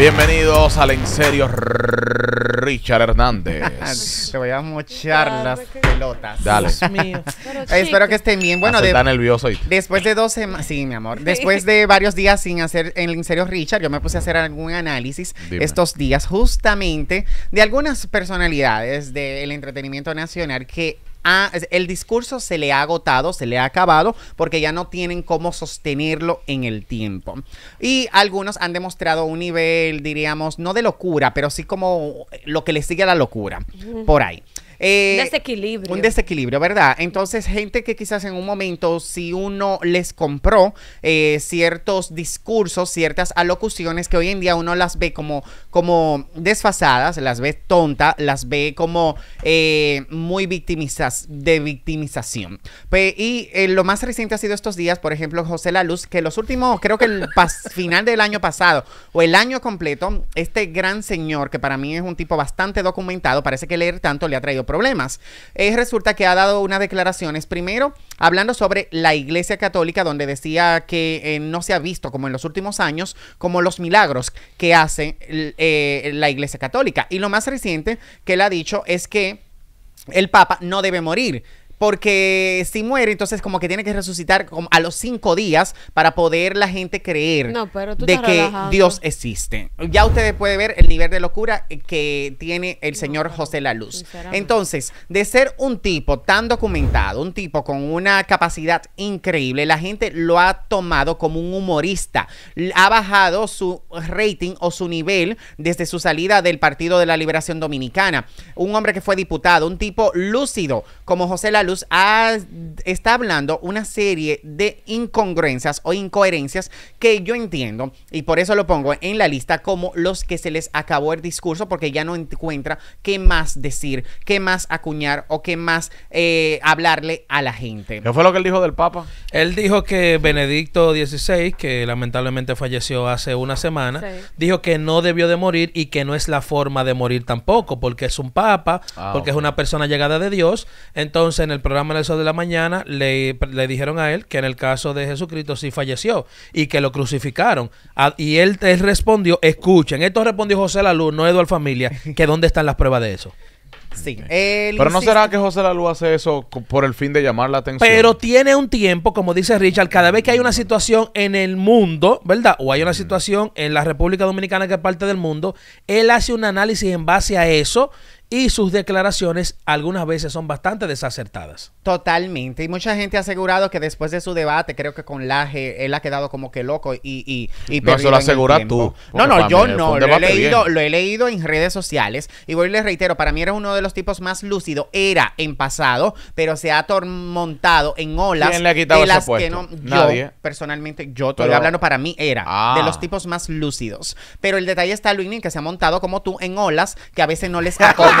Bienvenidos al En Serio Richard Hernández. Te voy a mochar las pelotas. Dale. Espero que estén bien. Bueno, nervioso. después de dos semanas, sí, mi amor, después de varios días sin hacer el En Serio Richard, yo me puse a hacer algún análisis estos días justamente de algunas personalidades del entretenimiento nacional que el discurso se le ha agotado, se le ha acabado, porque ya no tienen cómo sostenerlo en el tiempo. Y algunos han demostrado un nivel, diríamos, no de locura, pero sí como lo que le sigue a la locura, por ahí. Eh, desequilibrio. Un desequilibrio, ¿verdad? Entonces, gente que quizás en un momento, si uno les compró eh, ciertos discursos, ciertas alocuciones que hoy en día uno las ve como, como desfasadas, las ve tonta, las ve como eh, muy victimizas, de victimización. Pues, y eh, lo más reciente ha sido estos días, por ejemplo, José La Luz, que los últimos, creo que el final del año pasado o el año completo, este gran señor, que para mí es un tipo bastante documentado, parece que leer tanto le ha traído problemas. Eh, resulta que ha dado unas declaraciones, primero, hablando sobre la Iglesia Católica, donde decía que eh, no se ha visto, como en los últimos años, como los milagros que hace eh, la Iglesia Católica. Y lo más reciente que él ha dicho es que el Papa no debe morir, porque si muere, entonces como que tiene que resucitar a los cinco días para poder la gente creer de que Dios existe. Ya ustedes pueden ver el nivel de locura eh, que tiene el señor José La Luz. Entonces, de ser un tipo tan documentado, un tipo con una capacidad increíble, la gente lo ha tomado como un humorista. Ha bajado su rating o su nivel desde su salida del Partido de la Liberación Dominicana. Un hombre que fue diputado, un tipo lúcido como José La está hablando una serie de incongruencias o incoherencias que yo entiendo y por eso lo pongo en la lista como los que se les acabó el discurso porque ya no encuentra qué más decir, qué más acuñar o qué más eh, hablarle a la gente. ¿Qué fue lo que él dijo del Papa? Él dijo que Benedicto XVI, que lamentablemente falleció hace una semana, dijo que no debió de morir y que no es la forma de morir tampoco, porque es un papa, ah, porque es una persona llegada de Dios. Entonces, en el programa de eso de la Mañana le, dijeron a él que en el caso de Jesucristo sí falleció y que lo crucificaron. y él, te respondió, escuchen, esto respondió José Luz, no Eduardo Familia, que dónde están las pruebas de eso. Pero no será que José Lalu hace eso por el fin de llamar la atención. Pero tiene un tiempo, como dice Richard, cada vez que hay una situación en el mundo, ¿verdad? O hay una situación en la República Dominicana que es parte del mundo, él hace un análisis en base a eso y sus declaraciones algunas veces son bastante desacertadas. Totalmente. Y mucha gente ha asegurado que después de su debate, creo que con Laje, él ha quedado como que loco y... y, y no, eso lo asegura tú. No, no, yo no. Lo he, leído, lo he leído en redes sociales. Y voy y les reitero, para mí era uno de los tipos más lúcidos. Era en pasado, pero se ha montado en olas. ¿Quién las que no, Nadie. personalmente, yo estoy hablando para mí, era de los ah. tipos más lúcidos. Pero el detalle está, Luini, que se ha montado como tú en olas que a veces no les acomoda como yo.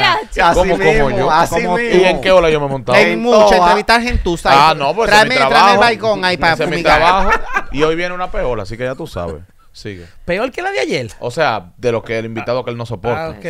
Así como, yo. Así como mismo. ¿Y en qué ola yo me montaba montado? En mucho, en en tu Ah, no, pues. Tráeme, mi trabajo, tráeme el balcón ahí para fumigar. mi trabajo. Y hoy viene una peola, así que ya tú sabes. Sigue. Peor que la de ayer. O sea, de lo que el invitado ah. que él no soporta. Ah, ok.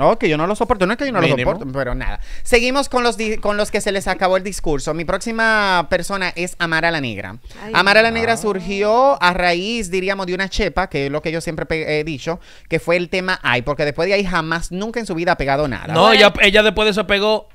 Ok, yo no lo soporto. No es que yo no lo soporto, pero nada. Seguimos con los, con los que se les acabó el discurso. Mi próxima persona es Amara la Negra. Amara la Negra surgió a raíz, diríamos, de una chepa, que es lo que yo siempre he dicho, que fue el tema Ay, porque después de ahí jamás, nunca en su vida ha pegado nada. No, ella, después de eso pegó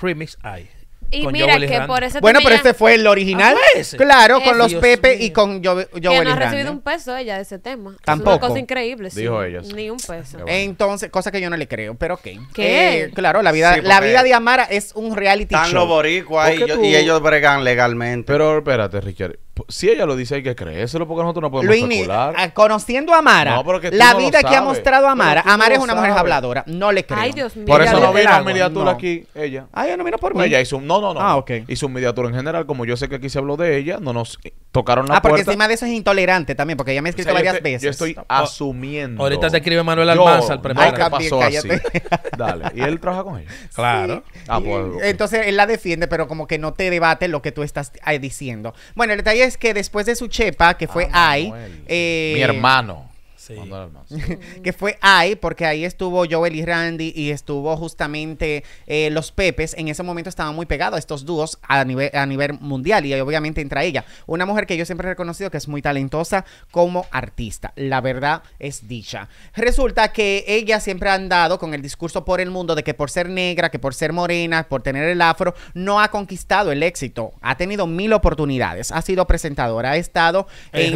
Remix Ay. Y mira que por por tema Bueno, pero este fue el original. Ah, claro, con los Pepe y con Joe, que no ha recibido un peso ella de ese tema. Tampoco. Es una cosa increíble. Dijo sí. Ni un peso. Entonces, cosa que yo no le creo, pero ok. ¿Qué? Eh, claro, la vida, la vida de Amara es un reality show. Están los boricuas y, y, ellos bregan legalmente. Pero espérate, Richard si ella lo dice, hay que creérselo porque nosotros no podemos Luis, especular. Ah, conociendo a Amara, la vida que ha mostrado a Amara, Amara es una mujer habladora, no le creo. Ay, Dios mío. Por eso no vino a mediatura aquí, ella. Ah, ella no vino por mí. Ella hizo, no, no, no. Ah, ok. Hizo un mediatura en general, como yo sé que aquí se habló de ella, no nos tocaron la puerta. Ah, porque encima de eso es intolerante también, porque ella me ha escrito varias veces. Yo estoy asumiendo. Ahorita te escribe Manuel Almanza al primero. que pasó así. Dale, y él trabaja con ella. Claro. Ah, pues, Entonces él la defiende, pero como que no te debate lo que tú estás eh, diciendo. Bueno, el detalle es que después de su chepa, que fue Ay, ah, eh, mi hermano. que fue ahí, porque ahí estuvo Joel y Randy y estuvo justamente eh, los Pepes. En ese momento estaban muy pegados estos dúos a nivel, a nivel mundial y obviamente entra ella. Una mujer que yo siempre he reconocido que es muy talentosa como artista. La verdad es dicha. Resulta que ella siempre ha andado con el discurso por el mundo de que por ser negra, que por ser morena, por tener el afro, no ha conquistado el éxito. Ha tenido mil oportunidades. Ha sido presentadora, ha estado en,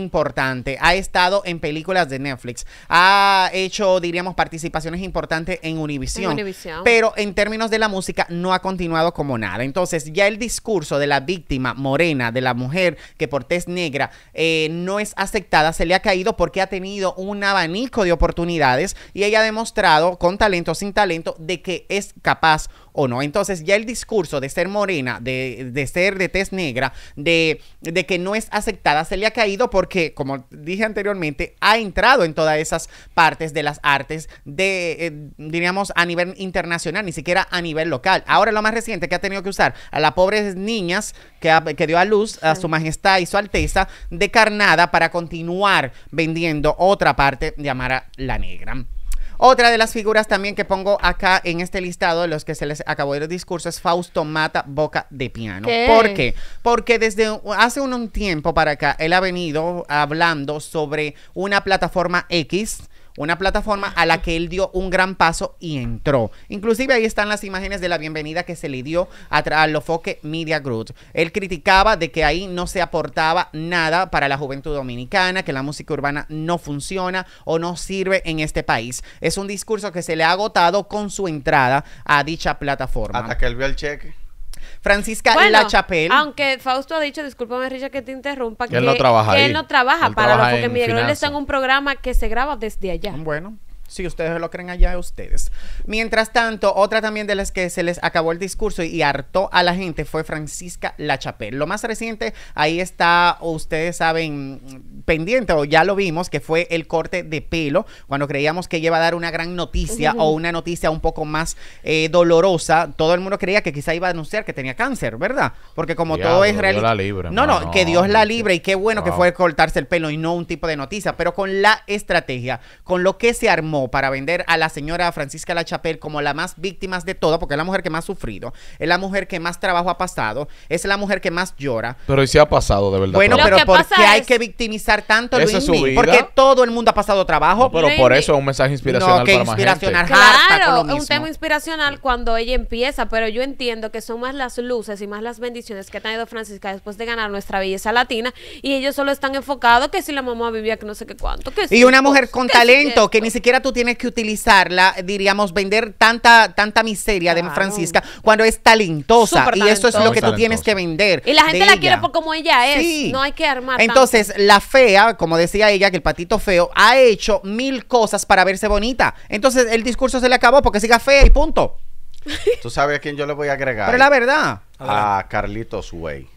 importante. Ha estado en películas de Netflix, ha hecho, diríamos, participaciones importantes en Univision, Pero en términos de la música no ha continuado como nada. Entonces ya el discurso de la víctima morena, de la mujer que por test negra eh, no es aceptada, se le ha caído porque ha tenido un abanico de oportunidades y ella ha demostrado con talento o sin talento de que es capaz entonces ya el discurso de ser morena, de, ser de tez negra, de, que no es aceptada, se le ha caído porque, como dije anteriormente, ha entrado en todas esas partes de las artes de, eh, diríamos, a nivel internacional, ni siquiera a nivel local. Ahora lo más reciente que ha tenido que usar a las pobres niñas que, que dio a luz a su majestad y su alteza de carnada para continuar vendiendo otra parte de la Negra. Otra de las figuras también que pongo acá en este listado de los que se les acabó el discurso es Fausto Mata Boca de Piano. ¿Por qué? Porque desde hace un tiempo para acá él ha venido hablando sobre una plataforma X una plataforma a la que él dio un gran paso y entró. Inclusive ahí están las imágenes de la bienvenida que se le dio a, a Lofoque Media Group. Él criticaba de que ahí no se aportaba nada para la juventud dominicana, que la música urbana no funciona o no sirve en este país. Es un discurso que se le ha agotado con su entrada a dicha plataforma. Hasta que él vio el cheque. Francisca bueno, La Chapelle. Aunque Fausto ha dicho, discúlpame Richa, que te interrumpa, que, él no trabaja. él no trabaja para los porque Miguel él está en un programa que se graba desde allá. Bueno, si ustedes lo creen allá, ustedes. Mientras tanto, otra también de las que se les acabó el discurso y hartó a la gente fue Francisca lachapel Lo más reciente, ahí está, ustedes saben, pendiente o ya lo vimos, que fue el corte de pelo, cuando creíamos que iba a dar una gran noticia o una noticia un poco más eh, dolorosa. Todo el mundo creía que quizá iba a anunciar que tenía cáncer, ¿verdad? Porque como todo es real No, no, no, que Dios la este, libre y qué bueno que fue cortarse el pelo y no un tipo de noticia, pero con la estrategia, con lo que se armó para vender a la señora Francisca Lachapel como la más víctima de todo, porque es la mujer que más ha sufrido, es la mujer que más trabajo ha pasado, es la mujer que más llora. Pero y si ha pasado, de verdad. Bueno, pero ¿por qué hay que victimizar tanto, porque todo el mundo ha pasado trabajo. pero por eso es un mensaje inspiracional para más Claro, es un tema inspiracional cuando ella empieza, pero yo entiendo que son más las luces y más las bendiciones que ha tenido Francisca después de ganar nuestra belleza latina y ellos solo están enfocados que si la mamá vivía que no sé qué cuánto. y una mujer con talento que ni siquiera tú tienes que utilizarla, diríamos, vender tanta, tanta miseria de Francisca cuando es talentosa? y eso es lo que tú tienes que vender. Y la gente la quiere por como ella es. No hay que armar. Entonces, la fea, como decía ella, que el patito feo, ha hecho mil cosas para verse bonita. Entonces, el discurso se le acabó porque siga fea y punto. Tú sabes a quién yo le voy a agregar. Pero la verdad. A Carlitos Way.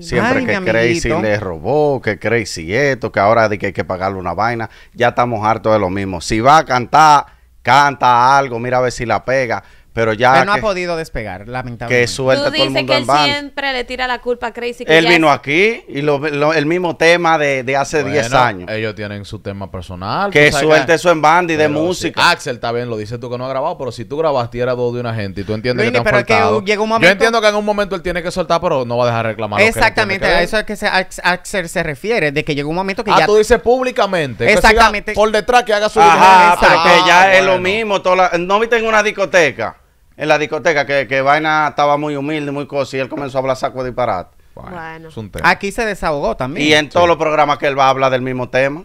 Siempre que Crazy le robó, que Crazy esto, que ahora de que hay que pagarle una vaina. Ya estamos hartos de lo mismo. Si va a cantar, canta algo, mira a ver si la pega. Pero ya. no ha podido despegar, lamentablemente. Que Tú dices que él siempre le tira la culpa a Crazy. Que él vino aquí y el mismo tema de, hace 10 años. Ellos tienen su tema personal. Que suelte eso en band y de música. Axel está bien, lo dices tú que no ha grabado, pero si tú grabaste era dos de una gente y tú entiendes que han faltado. Yo entiendo que en un momento él tiene que soltar, pero no va a dejar reclamar. Exactamente, a eso es que se, Axel se refiere, de que llegó un momento que ah, ya. Ah, tú dices públicamente. Exactamente. por detrás que haga su. Ajá, ah, ya es lo mismo. No viste en una discoteca en la discoteca, que, Vaina estaba muy humilde, muy cosa, y él comenzó a hablar saco de disparate. Bueno, Aquí se desahogó también. Y en todos los programas que él va a hablar del mismo tema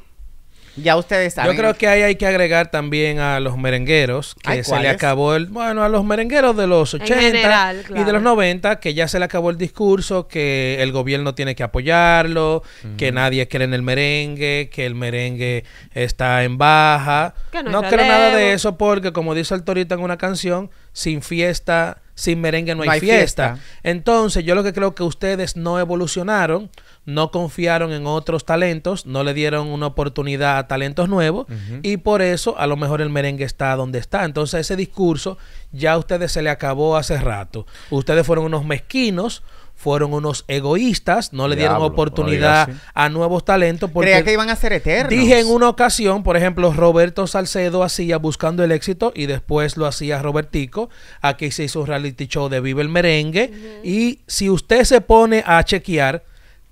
ustedes Yo creo que ahí hay que agregar también a los merengueros, que se le acabó el. Bueno, a los merengueros de los 80 y de los 90, que ya se le acabó el discurso, que el gobierno tiene que apoyarlo, que nadie cree en el merengue, que el merengue está en baja. no, creo nada de eso, porque como dice el Torito en una canción, sin fiesta sin merengue no hay, fiesta. Entonces, yo lo que creo que ustedes no evolucionaron no confiaron en otros talentos, no le dieron una oportunidad a talentos nuevos y por eso a lo mejor el merengue está donde está. Entonces ese discurso ya a ustedes se le acabó hace rato. Ustedes fueron unos mezquinos, fueron unos egoístas, no le dieron oportunidad a nuevos talentos. Porque Creía que iban a ser eternos. Dije en una ocasión, por ejemplo, Roberto Salcedo hacía Buscando el Éxito y después lo hacía Robertico. Aquí se hizo un reality show de Vive el Merengue. Y si usted se pone a chequear,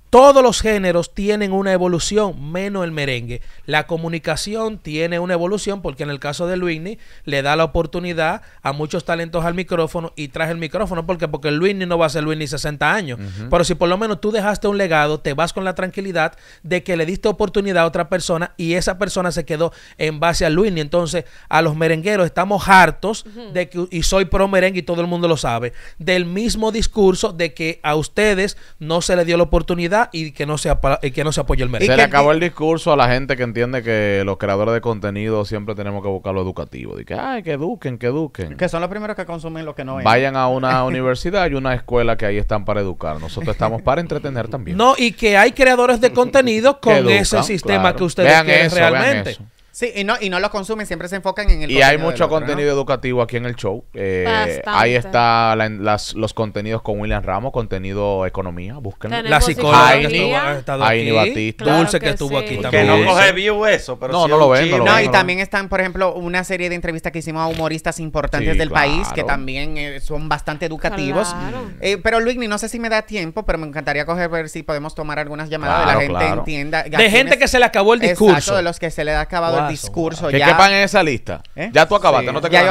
todos los géneros tienen una evolución, menos el merengue. La comunicación tiene una evolución porque en el caso de Luigni le da la oportunidad a muchos talentos al micrófono y trae el micrófono porque porque Luini no va a ser Luini 60 años. Pero si por lo menos tú dejaste un legado, te vas con la tranquilidad de que le diste oportunidad a otra persona y esa persona se quedó en base a Luini. Entonces, a los merengueros estamos hartos de que y soy pro merengue y todo el mundo lo sabe, del mismo discurso de que a ustedes no se le dio la oportunidad y que no se, que no se apoye el mercado Se le acabó el discurso a la gente que entiende que los creadores de contenido siempre tenemos que buscar lo educativo. que, ay, que eduquen, que eduquen. Que son los primeros que consumen lo que no es. Vayan a una universidad y una escuela que ahí están para educar. Nosotros estamos para entretener también. No, y que hay creadores de contenido con ese sistema que ustedes quieren realmente. Sí, y no, y no lo consumen, siempre se enfocan en el Y hay mucho contenido educativo aquí en el show. Eh, ahí está la, las, los contenidos con William Ramos, contenido economía, búsquenlo. La psicóloga ahí Batista. Dulce que, estuvo aquí también. Que no coge view eso, pero No, no, lo ven, no y también están, por ejemplo, una serie de entrevistas que hicimos a humoristas importantes del país, que también eh, son bastante educativos. Eh, pero Luigni, no sé si me da tiempo, pero me encantaría coger, ver si podemos tomar algunas llamadas de la gente entienda. De gente que se le acabó el discurso. de los que se le ha acabado el discurso. Ya Que quepan en esa lista. ¿Eh? Ya tú acabaste, no te queda Ya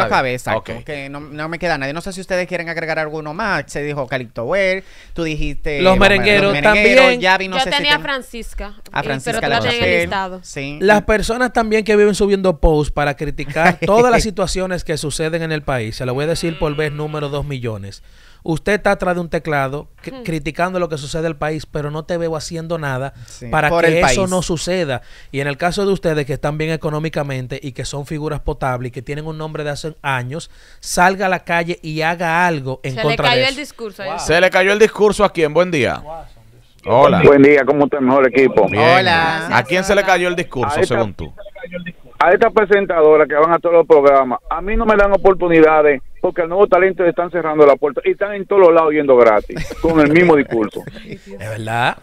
yo no, me queda nadie. No sé si ustedes quieren agregar alguno más. Se dijo Calipto Well, tú dijiste... Los merengueros, también. yo tenía a Francisca. A eh, Francisca pero tú la el listado. Las personas también que viven subiendo posts para criticar todas las situaciones que suceden en el país. Se lo voy a decir por vez número 2 millones usted está atrás de un teclado hmm. criticando lo que sucede el país, pero no te veo haciendo nada para que eso no suceda. Y en el caso de ustedes que están bien económicamente y que son figuras potables y que tienen un nombre de hace años, salga a la calle y haga algo en contra de Se le cayó el discurso. Se le cayó el discurso a quién. Buen día. Hola. Buen día, ¿cómo está mejor equipo? Hola. ¿A quién se le cayó el discurso, según tú? a estas presentadoras que van a todos los programas, a mí no me dan oportunidades porque al nuevo talento le están cerrando la puerta y están en todos los lados yendo gratis con el mismo discurso. Es verdad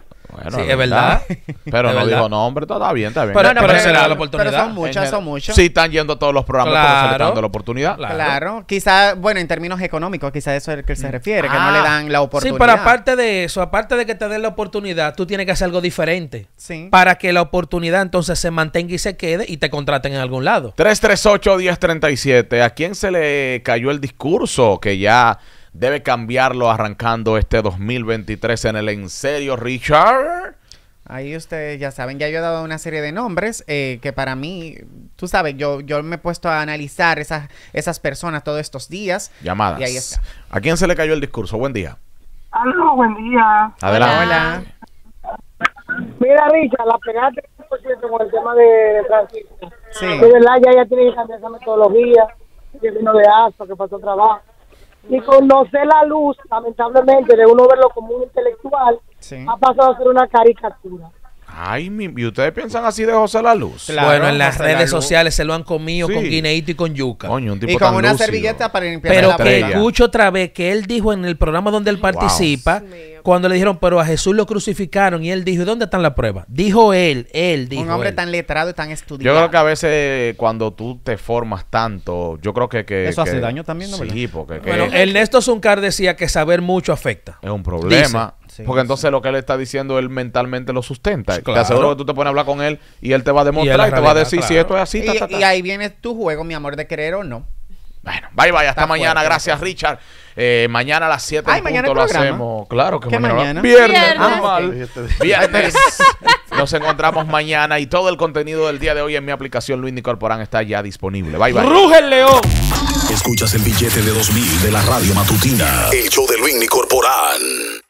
sí, es verdad. Pero no digo nombre, está bien, está bien. Pero, pero, será la oportunidad. son muchas, son muchas. Sí, están yendo todos los programas para la oportunidad. Claro. Quizás, bueno, en términos económicos, quizás eso es el que se mm. refiere, que no le ah. dan la oportunidad. Sí, pero aparte de eso, aparte de que te den la oportunidad, tú tienes que hacer algo diferente. Sí. Para que la oportunidad entonces se mantenga y se quede y te contraten en algún lado. 338-1037. ¿A quién se le cayó el discurso que ya debe cambiarlo arrancando este 2023 en el En Serio, Richard. Ahí ustedes ya saben, ya yo he dado una serie de nombres eh, que para mí, tú sabes, yo, yo me he puesto a analizar esas, personas todos estos días. Llamadas. ¿A quién se le cayó el discurso? Buen día. Hola, buen día. Adelante. Mira, Richard, la pegaste con el tema de, Francisco. Sí. De verdad, ya, tiene que cambiar esa metodología, que vino de aso que pasó trabajo. Y conocer la luz, lamentablemente, de uno verlo como un intelectual, ha pasado a ser una caricatura. Ay, mi, ¿y ustedes piensan así de José La Luz? bueno, en las redes sociales se lo han comido con guineíto y con yuca. Coño, un tipo y con una servilleta para limpiar Pero que escucho otra vez que él dijo en el programa donde él participa, cuando le dijeron, pero a Jesús lo crucificaron, y él dijo, ¿y dónde están las pruebas? Dijo él, él dijo. Un hombre tan letrado y tan estudiado. Yo creo que a veces cuando tú te formas tanto, yo creo que. que Eso hace daño también, ¿no? Sí, porque. bueno, Ernesto Zuncar decía que saber mucho afecta. Es un problema. Porque entonces lo que él está diciendo, él mentalmente lo sustenta. Te aseguro que tú te pones a hablar con él y él te va a demostrar y, te va a decir si esto es así. Ta, ta, Y, ahí viene tu juego, mi amor, de querer o no. Bueno, bye bye, hasta mañana. Gracias, Richard. Eh, mañana a las 7 Ay, mañana punto lo hacemos. Claro que mañana. Viernes. Normal. Viernes. Ah, este Nos encontramos mañana y todo el contenido del día de hoy en mi aplicación Luis Corporán está ya disponible. Bye bye. ¡Ruge el león! Escuchas el billete de 2000 de la radio matutina. El show de Luis Corporán.